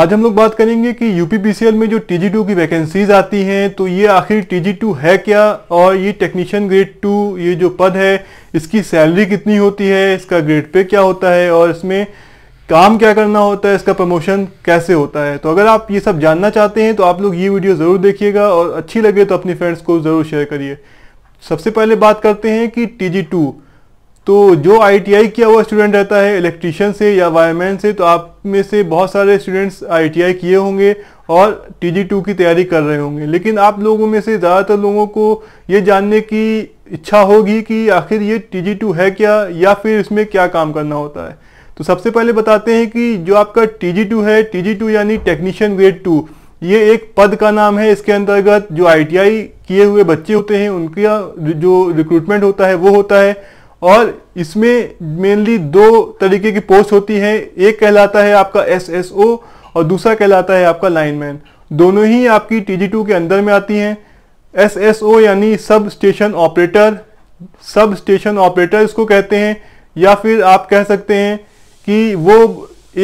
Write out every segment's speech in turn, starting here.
आज हम लोग बात करेंगे कि यूपीपीसीएल में जो टी टू की वैकेंसीज आती हैं तो ये आखिर टी टू है क्या और ये टेक्नीशियन ग्रेड टू ये जो पद है इसकी सैलरी कितनी होती है इसका ग्रेड पे क्या होता है और इसमें काम क्या करना होता है इसका प्रमोशन कैसे होता है तो अगर आप ये सब जानना चाहते हैं तो आप लोग ये वीडियो ज़रूर देखिएगा और अच्छी लगे तो अपने फ्रेंड्स को ज़रूर शेयर करिए सबसे पहले बात करते हैं कि टी जी टू तो जो आईटीआई किया हुआ स्टूडेंट रहता है इलेक्ट्रीशियन से या वायरमैन से तो आप में से बहुत सारे स्टूडेंट्स आईटीआई किए होंगे और टी टू की तैयारी कर रहे होंगे लेकिन आप लोगों में से ज़्यादातर लोगों को ये जानने की इच्छा होगी कि आखिर ये टी टू है क्या या फिर इसमें क्या काम करना होता है तो सबसे पहले बताते हैं कि जो आपका टी टू है टी टू यानी टेक्नीशियन ग्रेड टू ये एक पद का नाम है इसके अंतर्गत जो आई किए हुए बच्चे होते हैं उनका जो रिक्रूटमेंट होता है वो होता है और इसमें मेनली दो तरीके की पोस्ट होती है एक कहलाता है आपका ओ और दूसरा कहलाता है आपका लाइनमैन दोनों ही आपकी टी के अंदर में आती हैं ओ यानी substation operator substation operator इसको कहते हैं या फिर आप कह सकते हैं कि वो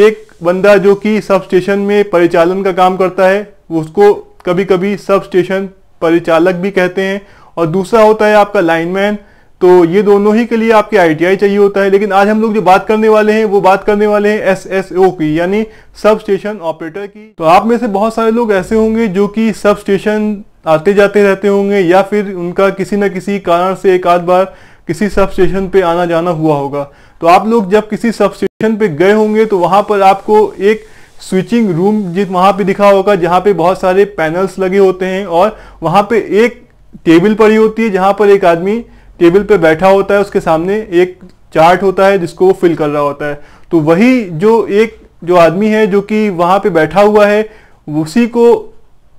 एक बंदा जो कि सब स्टेशन में परिचालन का काम करता है उसको कभी कभी सब स्टेशन परिचालक भी कहते हैं और दूसरा होता है आपका लाइनमैन तो ये दोनों ही के लिए आपके आईटीआई चाहिए होता है लेकिन आज हम लोग जो बात करने वाले हैं वो बात करने वाले हैं एसएसओ की यानी सब स्टेशन ऑपरेटर की तो आप में से बहुत सारे लोग ऐसे होंगे जो कि सब स्टेशन आते जाते रहते होंगे या फिर उनका किसी न किसी कारण से एक आध बार किसी सब स्टेशन पे आना जाना हुआ होगा तो आप लोग जब किसी सब स्टेशन पे गए होंगे तो वहां पर आपको एक स्विचिंग रूम जिस वहां पे दिखा होगा जहाँ पे बहुत सारे पैनल्स लगे होते हैं और वहां पे एक टेबल पड़ी होती है जहां पर एक आदमी टेबल पे बैठा होता है उसके सामने एक चार्ट होता है जिसको वो फिल कर रहा होता है तो वही जो एक जो आदमी है जो कि वहाँ पे बैठा हुआ है उसी को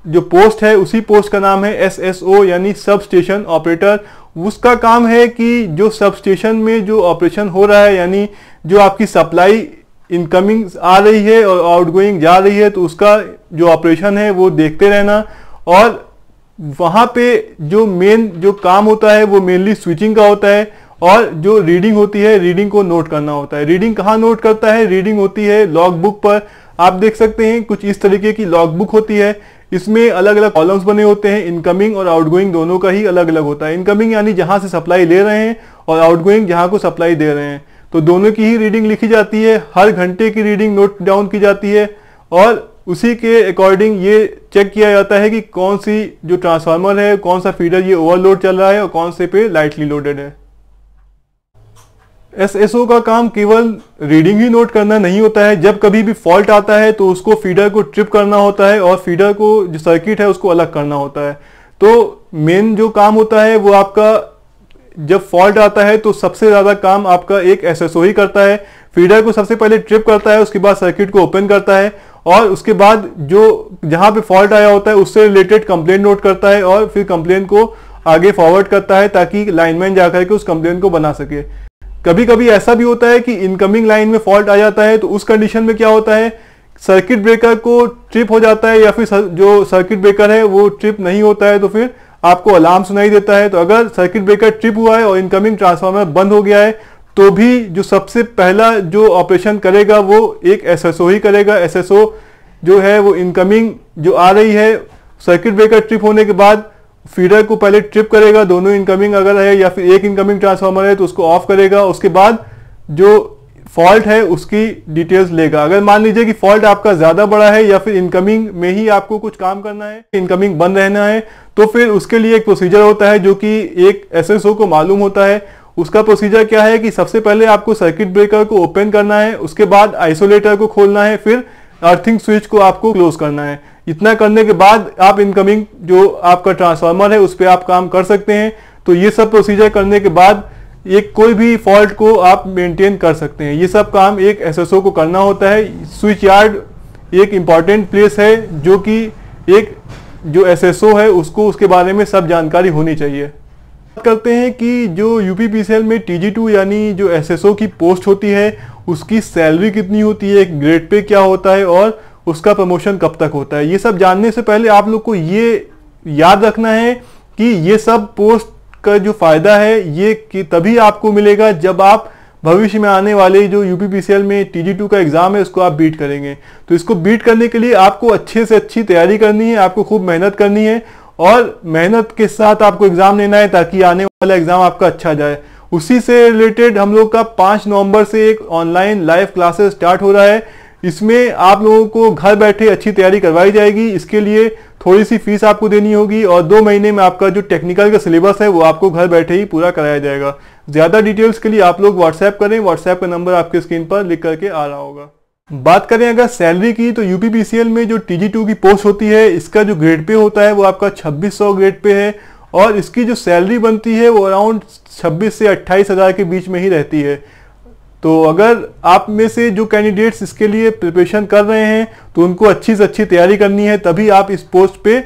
जो पोस्ट है उसी पोस्ट का नाम है एस एस ओ यानी सब स्टेशन ऑपरेटर उसका काम है कि जो सब स्टेशन में जो ऑपरेशन हो रहा है यानी जो आपकी सप्लाई इनकमिंग आ रही है और आउटगोइंग जा रही है तो उसका जो ऑपरेशन है वो देखते रहना और वहाँ पे जो मेन जो काम होता है वो मेनली स्विचिंग का होता है और जो रीडिंग होती है रीडिंग को नोट करना होता है रीडिंग कहाँ नोट करता है रीडिंग होती है लॉग बुक पर आप देख सकते हैं कुछ इस तरीके की लॉग बुक होती है इसमें अलग अलग कॉलम्स बने होते हैं इनकमिंग और आउटगोइंग दोनों का ही अलग अलग होता है इनकमिंग यानी जहाँ से सप्लाई ले रहे हैं और आउटगोइंग जहाँ को सप्लाई दे रहे हैं तो दोनों की ही रीडिंग लिखी जाती है हर घंटे की रीडिंग नोट डाउन की जाती है और उसी के अकॉर्डिंग ये चेक किया जाता है कि कौन सी जो ट्रांसफार्मर है कौन सा फीडर ये ओवरलोड चल रहा है और कौन से पे लाइटली लोडेड है एसएसओ का काम केवल रीडिंग ही नोट करना नहीं होता है जब कभी भी फॉल्ट आता है तो उसको फीडर को ट्रिप करना होता है और फीडर को जो सर्किट है उसको अलग करना होता है तो मेन जो काम होता है वो आपका जब फॉल्ट आता है तो सबसे ज़्यादा काम आपका एक एसएसओ ही करता है फीडर को सबसे पहले ट्रिप करता है उसके बाद सर्किट को ओपन करता है और उसके बाद जो जहां पे फॉल्ट आया होता है उससे रिलेटेड कंप्लेन नोट करता है और फिर कंप्लेन को आगे फॉरवर्ड करता है ताकि लाइनमैन जाकर के उस कंप्लेन को बना सके कभी कभी ऐसा भी होता है कि इनकमिंग लाइन में फॉल्ट आ जाता है तो उस कंडीशन में क्या होता है सर्किट ब्रेकर को ट्रिप हो जाता है या फिर जो सर्किट ब्रेकर है वो ट्रिप नहीं होता है तो फिर आपको अलार्म सुनाई देता है तो अगर सर्किट ब्रेकर ट्रिप हुआ है और इनकमिंग ट्रांसफार्मर बंद हो गया है तो भी जो सबसे पहला जो ऑपरेशन करेगा वो एक एसएसओ ही करेगा एसएसओ जो है वो इनकमिंग जो आ रही है सर्किट ब्रेकर ट्रिप होने के बाद फीडर को पहले ट्रिप करेगा दोनों इनकमिंग अगर है या फिर एक इनकमिंग ट्रांसफार्मर है तो उसको ऑफ करेगा उसके बाद जो फॉल्ट है उसकी डिटेल्स लेगा अगर मान लीजिए कि फॉल्ट आपका ज़्यादा बड़ा है या फिर इनकमिंग में ही आपको कुछ काम करना है इनकमिंग बंद रहना है तो फिर उसके लिए एक प्रोसीजर होता है जो कि एक एसएसओ को मालूम होता है उसका प्रोसीजर क्या है कि सबसे पहले आपको सर्किट ब्रेकर को ओपन करना है उसके बाद आइसोलेटर को खोलना है फिर अर्थिंग स्विच को आपको क्लोज करना है इतना करने के बाद आप इनकमिंग जो आपका ट्रांसफार्मर है उस पर आप काम कर सकते हैं तो ये सब प्रोसीजर करने के बाद एक कोई भी फॉल्ट को आप मेंटेन कर सकते हैं ये सब काम एक एसएसओ को करना होता है स्विच यार्ड एक इम्पॉर्टेंट प्लेस है जो कि एक जो एसएसओ है उसको उसके बारे में सब जानकारी होनी चाहिए करते हैं कि जो यूपी पीसीएल में टीजी टू यानी जो एसएसओ की पोस्ट होती है उसकी सैलरी कितनी होती है ग्रेड पे क्या होता है और उसका प्रमोशन कब तक होता है ये सब जानने से पहले आप लोग को ये याद रखना है कि ये सब पोस्ट का जो फायदा है ये कि तभी आपको मिलेगा जब आप भविष्य में आने वाले जो यूपी पीसीएल में टीजी टू का एग्जाम है उसको आप बीट करेंगे तो इसको बीट करने के लिए आपको अच्छे से अच्छी तैयारी करनी है आपको खूब मेहनत करनी है और मेहनत के साथ आपको एग्जाम लेना है ताकि आने वाला एग्जाम आपका अच्छा जाए उसी से रिलेटेड हम लोग का पाँच नवंबर से एक ऑनलाइन लाइव क्लासेस स्टार्ट हो रहा है इसमें आप लोगों को घर बैठे अच्छी तैयारी करवाई जाएगी इसके लिए थोड़ी सी फीस आपको देनी होगी और दो महीने में आपका जो टेक्निकल का सिलेबस है वो आपको घर बैठे ही पूरा कराया जाएगा ज़्यादा डिटेल्स के लिए आप लोग व्हाट्सएप करें व्हाट्सएप का नंबर आपके स्क्रीन पर लिख करके आ रहा होगा बात करें अगर सैलरी की तो यूपीपीसीएल में जो टी जी टू की पोस्ट होती है इसका जो ग्रेड पे होता है वो आपका 2600 ग्रेड पे है और इसकी जो सैलरी बनती है वो अराउंड 26 से अट्ठाईस हज़ार के बीच में ही रहती है तो अगर आप में से जो कैंडिडेट्स इसके लिए प्रिपरेशन कर रहे हैं तो उनको अच्छी से अच्छी तैयारी करनी है तभी आप इस पोस्ट पर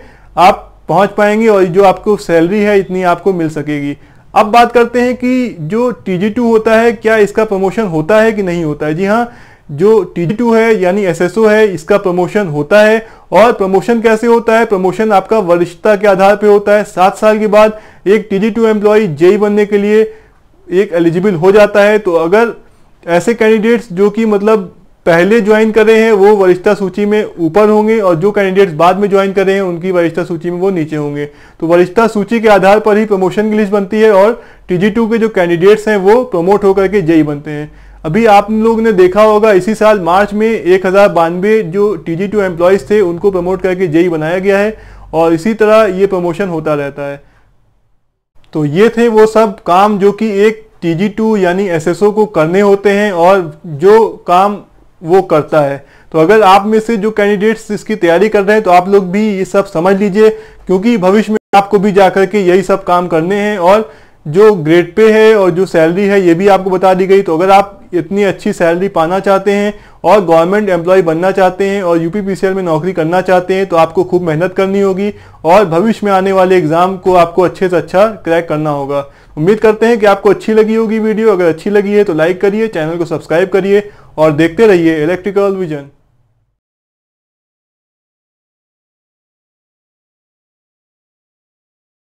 आप पहुँच पाएंगे और जो आपको सैलरी है इतनी आपको मिल सकेगी अब बात करते हैं कि जो टी होता है क्या इसका प्रमोशन होता है कि नहीं होता है जी हाँ जो टी टू है यानी एसएसओ है इसका प्रमोशन होता है और प्रमोशन कैसे होता है प्रमोशन आपका वरिष्ठता के आधार पे होता है सात साल के बाद एक T G two employ JE बनने के लिए एक एलिजिबल हो जाता है तो अगर ऐसे कैंडिडेट्स जो कि मतलब पहले ज्वाइन कर रहे हैं वो वरिष्ठता सूची में ऊपर होंगे और जो कैंडिडेट्स बाद में ज्वाइन कर रहे हैं उनकी वरिष्ठता सूची में वो नीचे होंगे तो वरिष्ठता सूची के आधार पर ही प्रमोशन की लिस्ट बनती है और टी के जो कैंडिडेट्स हैं वो प्रमोट होकर के जेई बनते हैं अभी आप लोग ने देखा होगा इसी साल मार्च में एक जो टी टू एम्प्लॉयज़ थे उनको प्रमोट करके जेई बनाया गया है और इसी तरह ये प्रमोशन होता रहता है तो ये थे वो सब काम जो कि एक टी टू यानी एस को करने होते हैं और जो काम वो करता है तो अगर आप में से जो कैंडिडेट्स इसकी तैयारी कर रहे हैं तो आप लोग भी ये सब समझ लीजिए क्योंकि भविष्य में आपको भी जाकर के यही सब काम करने हैं और जो ग्रेड पे है और जो सैलरी है ये भी आपको बता दी गई तो अगर आप इतनी अच्छी सैलरी पाना चाहते हैं और गवर्नमेंट एम्प्लॉय बनना चाहते हैं और यूपीपीसीएल में नौकरी करना चाहते हैं तो आपको खूब मेहनत करनी होगी और भविष्य में आने वाले एग्जाम को आपको अच्छे से अच्छा क्रैक करना होगा उम्मीद करते हैं कि आपको अच्छी लगी होगी वीडियो अगर अच्छी लगी है तो लाइक करिए चैनल को सब्सक्राइब करिए और देखते रहिए इलेक्ट्रिकल विजन